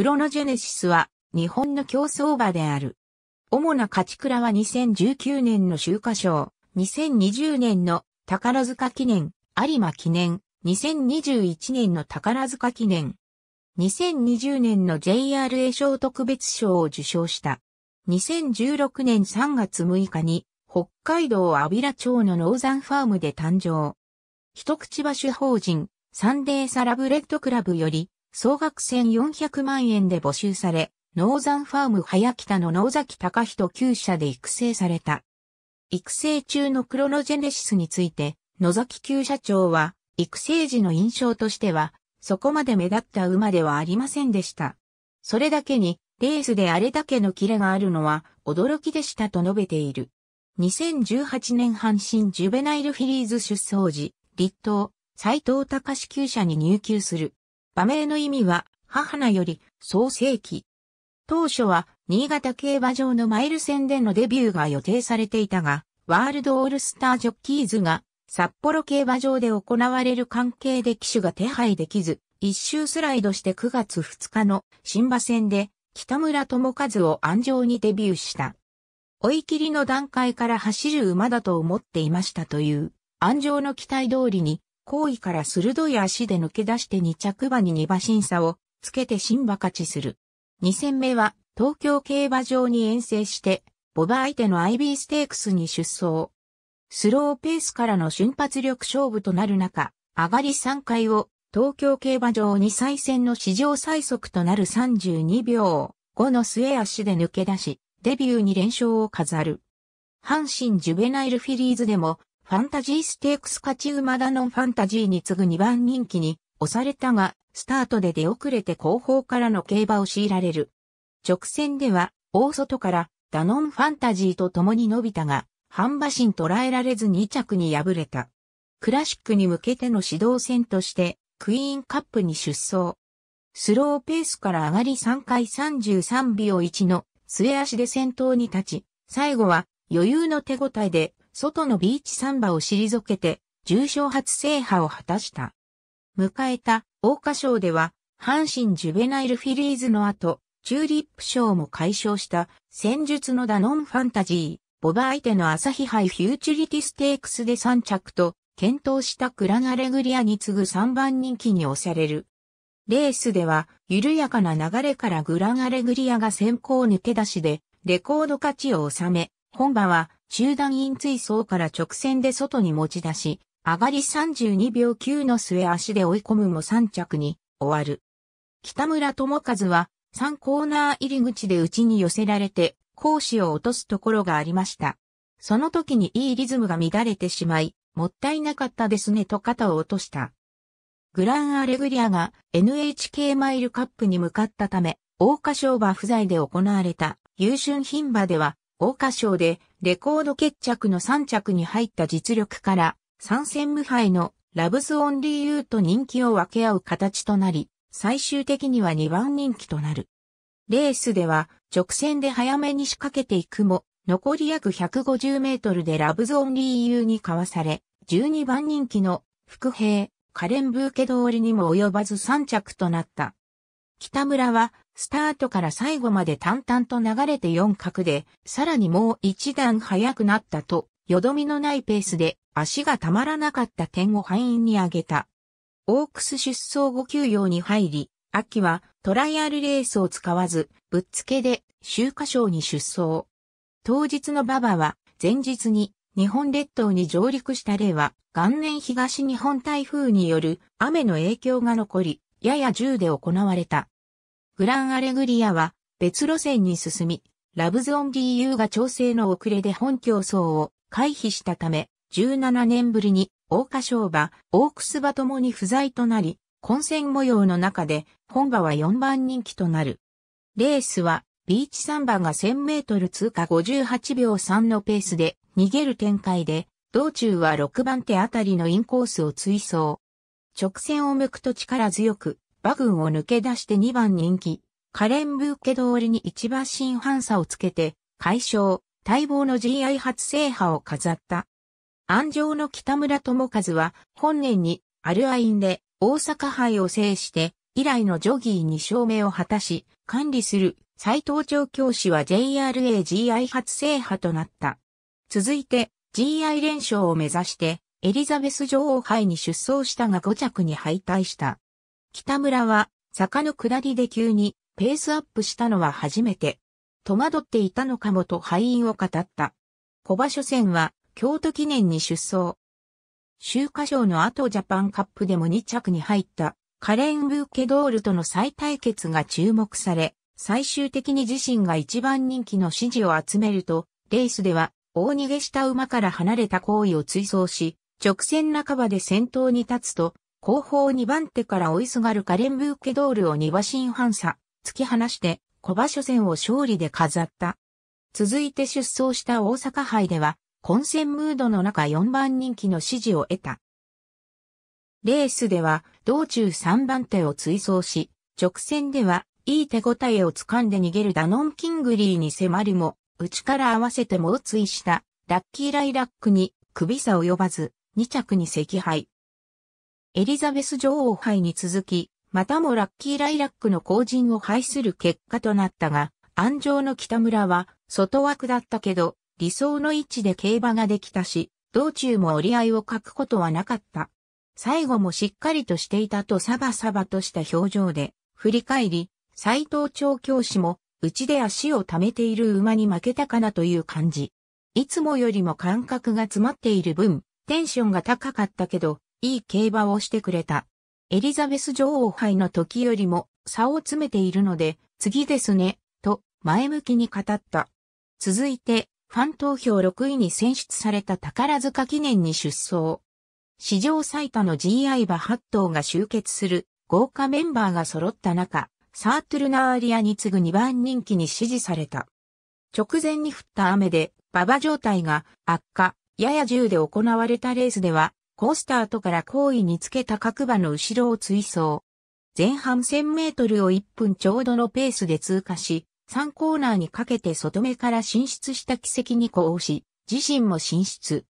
クロノジェネシスは日本の競争馬である。主な勝ち倉は2019年の秋華賞、2020年の宝塚記念、有馬記念、2021年の宝塚記念、2020年の JRA 賞特別賞を受賞した。2016年3月6日に北海道阿安良町のノーザンファームで誕生。一口場主法人サンデーサラブレッドクラブより総額1400万円で募集され、ノーザンファーム早北の野崎隆人旧社で育成された。育成中のクロノジェネシスについて、野崎旧社長は、育成時の印象としては、そこまで目立った馬ではありませんでした。それだけに、レースであれだけのキレがあるのは驚きでしたと述べている。2018年阪神ジュベナイルフィリーズ出走時、立東、斎藤隆旧社に入球する。馬名の意味は、母なより、創世記。当初は、新潟競馬場のマイル戦でのデビューが予定されていたが、ワールドオールスタージョッキーズが、札幌競馬場で行われる関係で騎手が手配できず、一周スライドして9月2日の新馬戦で、北村智和を安城にデビューした。追い切りの段階から走る馬だと思っていましたという、安城の期待通りに後位から鋭い足で抜け出して2着馬に2馬審査をつけて新馬勝ちする。2戦目は東京競馬場に遠征して、ボバ相手のアイビーステークスに出走。スローペースからの瞬発力勝負となる中、上がり3回を東京競馬場2再戦の史上最速となる32秒5の末足で抜け出し、デビューに連勝を飾る。阪神ジュベナイルフィリーズでもファンタジーステークス勝ち馬ダノンファンタジーに次ぐ2番人気に押されたが、スタートで出遅れて後方からの競馬を強いられる。直線では、大外からダノンファンタジーと共に伸びたが、半馬身捉えられず2着に敗れた。クラシックに向けての指導戦として、クイーンカップに出走。スローペースから上がり3回33秒1の末足で先頭に立ち、最後は余裕の手応えで外のビーチサンバを退けて、重賞初制覇を果たした。迎えた、桜花賞では、阪神ジュベナイルフィリーズの後、チューリップ賞も解消した戦術のダノンファンタジー、ボバ相手の朝日杯フューチュリティステークスで3着と、検討したクランアレグリアに次ぐ3番人気に押される。レースでは、緩やかな流れからグランアレグリアが先行抜け出しで、レコード勝ちを収め、本場は中段陰追走から直線で外に持ち出し、上がり32秒9の末足で追い込むも3着に終わる。北村智和は3コーナー入り口で内に寄せられて、講師を落とすところがありました。その時にいいリズムが乱れてしまい、もったいなかったですねと肩を落とした。グランアレグリアが NHK マイルカップに向かったため、大賀賞馬不在で行われた優春品馬では大歌賞でレコード決着の3着に入った実力から、3戦無敗のラブズオンリーユーと人気を分け合う形となり、最終的には2番人気となる。レースでは直線で早めに仕掛けていくも、残り約150メートルでラブズオンリーユーにかわされ、12番人気の副兵、カレンブーケ通りにも及ばず3着となった。北村はスタートから最後まで淡々と流れて4角で、さらにもう一段速くなったと、よどみのないペースで足がたまらなかった点を敗因に挙げた。オークス出走後休養に入り、秋はトライアルレースを使わず、ぶっつけで秋華賞に出走。当日の馬場は前日に日本列島に上陸した例は元年東日本台風による雨の影響が残り、やや10で行われた。グランアレグリアは別路線に進み、ラブズオンディ・ユーが調整の遅れで本競争を回避したため、17年ぶりに大花賞馬、オークス馬ともに不在となり、混戦模様の中で本馬は4番人気となる。レースはビーチ3番が1000メートル通過58秒3のペースで逃げる展開で、道中は6番手あたりのインコースを追走。直線を向くと力強く、馬群を抜け出して2番人気、カレンブーケ通りに一馬身半差をつけて、解消、待望の GI 初制覇を飾った。安城の北村智和は、本年にアルアインで大阪杯を制して、以来のジョギーに勝明を果たし、管理する斎藤調教師は JRAGI 初制覇となった。続いて GI 連勝を目指してエリザベス女王杯に出走したが5着に敗退した。北村は、坂の下りで急に、ペースアップしたのは初めて。戸惑っていたのかもと敗因を語った。小場所戦は、京都記念に出走。秋華賞の後ジャパンカップでも2着に入った、カレン・ブーケドールとの再対決が注目され、最終的に自身が一番人気の支持を集めると、レースでは、大逃げした馬から離れた行為を追走し、直線半ばで先頭に立つと、後方2番手から追いすがるカレン・ブーケドールを2馬身半差、突き放して小馬所戦を勝利で飾った。続いて出走した大阪杯では、混戦ムードの中4番人気の支持を得た。レースでは、道中3番手を追走し、直線では、いい手応えを掴んで逃げるダノン・キングリーに迫るも、内から合わせて猛追した、ラッキー・ライラックに、首差及ばず、2着に赤敗。エリザベス女王杯に続き、またもラッキーライラックの後陣を排する結果となったが、安城の北村は外枠だったけど、理想の位置で競馬ができたし、道中も折り合いを欠くことはなかった。最後もしっかりとしていたとサバサバとした表情で、振り返り、斎藤調教師も、うちで足を溜めている馬に負けたかなという感じ。いつもよりも感覚が詰まっている分、テンションが高かったけど、いい競馬をしてくれた。エリザベス女王杯の時よりも差を詰めているので、次ですね、と前向きに語った。続いて、ファン投票6位に選出された宝塚記念に出走。史上最多の GI 馬8頭が集結する豪華メンバーが揃った中、サートゥルナーリアに次ぐ2番人気に支持された。直前に降った雨で馬場状態が悪化、やや10で行われたレースではコースタートから後位につけた各馬の後ろを追走。前半1000メートルを1分ちょうどのペースで通過し、3コーナーにかけて外目から進出した奇跡に呼応し、自身も進出。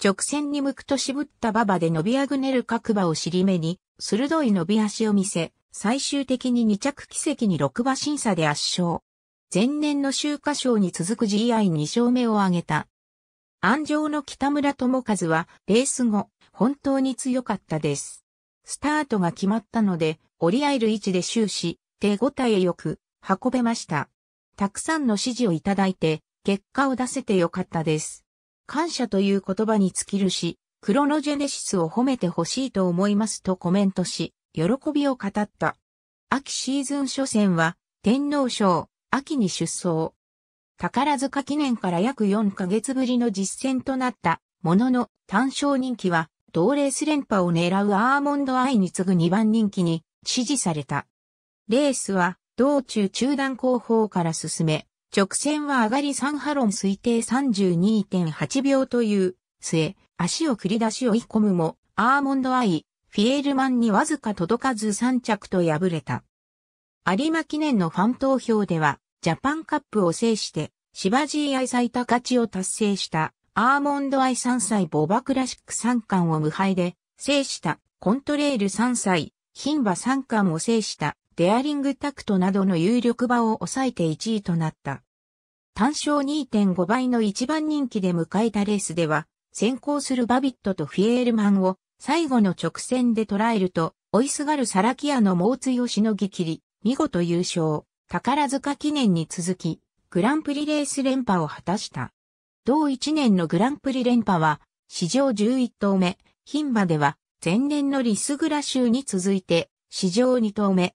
直線に向くと渋った馬場で伸びあぐねる各馬を尻目に、鋭い伸び足を見せ、最終的に2着奇跡に6馬審査で圧勝。前年の秋華賞に続く GI2 勝目を挙げた。安城の北村智和は、レース後、本当に強かったです。スタートが決まったので、折り合える位置で終始、手応えよく運べました。たくさんの指示をいただいて、結果を出せてよかったです。感謝という言葉に尽きるし、クロノジェネシスを褒めてほしいと思いますとコメントし、喜びを語った。秋シーズン初戦は、天皇賞、秋に出走。宝塚記念から約4ヶ月ぶりの実戦となった、ものの単勝人気は同レース連覇を狙うアーモンドアイに次ぐ2番人気に支持された。レースは道中中段後方から進め、直線は上がり3ハロン推定32.8秒という末、足を繰り出し追い込むも、アーモンドアイ、フィエールマンにわずか届かず3着と敗れた。有馬記念のファン投票では、ジャパンカップを制して、シバジー最多勝ちを達成したアーモンドアイ3歳ボバクラシック三冠を無敗で、制したコントレール歳、ヒンバ三冠を制したデアリングタクトなどの有力馬を抑えて1位となった。単勝2.5倍の一番人気で迎えたレースでは、先行するバビットとフィエールマンを最後の直線で捉えると、追いすがるサラキアの猛追をしのぎ切り、見事優勝、宝塚記念に続き、グランプリレース連覇を果たした。同1年のグランプリ連覇は、史上11投目、牝馬では、前年のリスグラ州に続いて、史上2投目。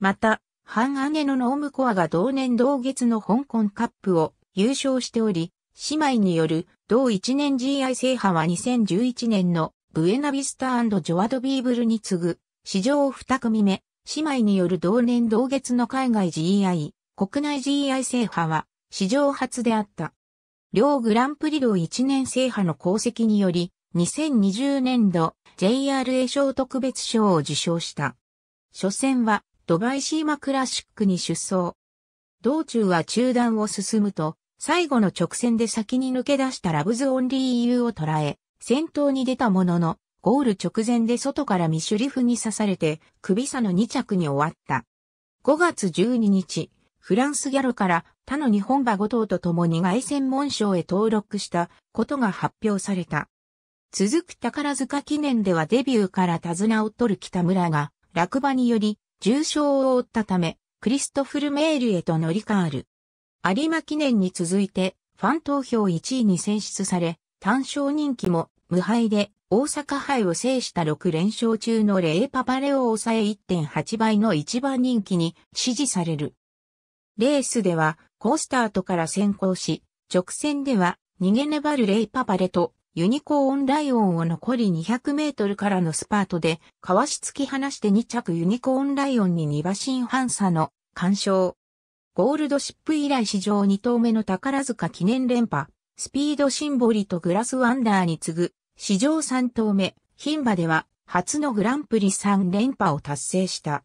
また、半姉のノームコアが同年同月の香港カップを優勝しており、姉妹による同1年 GI 制覇は2011年のブエナビスタジョアドビーブルに次ぐ、史上2組目、姉妹による同年同月の海外 GI、国内 GI 制覇は史上初であった。両グランプリ同1年制覇の功績により、2020年度 JRA 賞特別賞を受賞した。初戦はドバイシーマクラシックに出走。道中は中断を進むと、最後の直線で先に抜け出したラブズオンリー U を捉え、先頭に出たものの、ゴール直前で外からミシュリフに刺されて、首差の2着に終わった。5月12日、フランスギャロから他の日本馬5頭と共に外専門賞へ登録したことが発表された。続く宝塚記念ではデビューから手綱を取る北村が落馬により重傷を負ったため、クリストフルメールへと乗り換わる。有馬記念に続いてファン投票1位に選出され、単勝人気も無敗で大阪杯を制した6連勝中のレイパパレを抑え1.8倍の一番人気に支持される。レースでは、ースタートから先行し、直線では、逃げ粘るレイパパレと、ユニコーンライオンを残り200メートルからのスパートで、かわし突き放して2着ユニコーンライオンに2馬身半差の干渉。ゴールドシップ以来史上2頭目の宝塚記念連覇、スピードシンボリとグラスワンダーに次ぐ、史上3頭目、牝馬では初のグランプリ3連覇を達成した。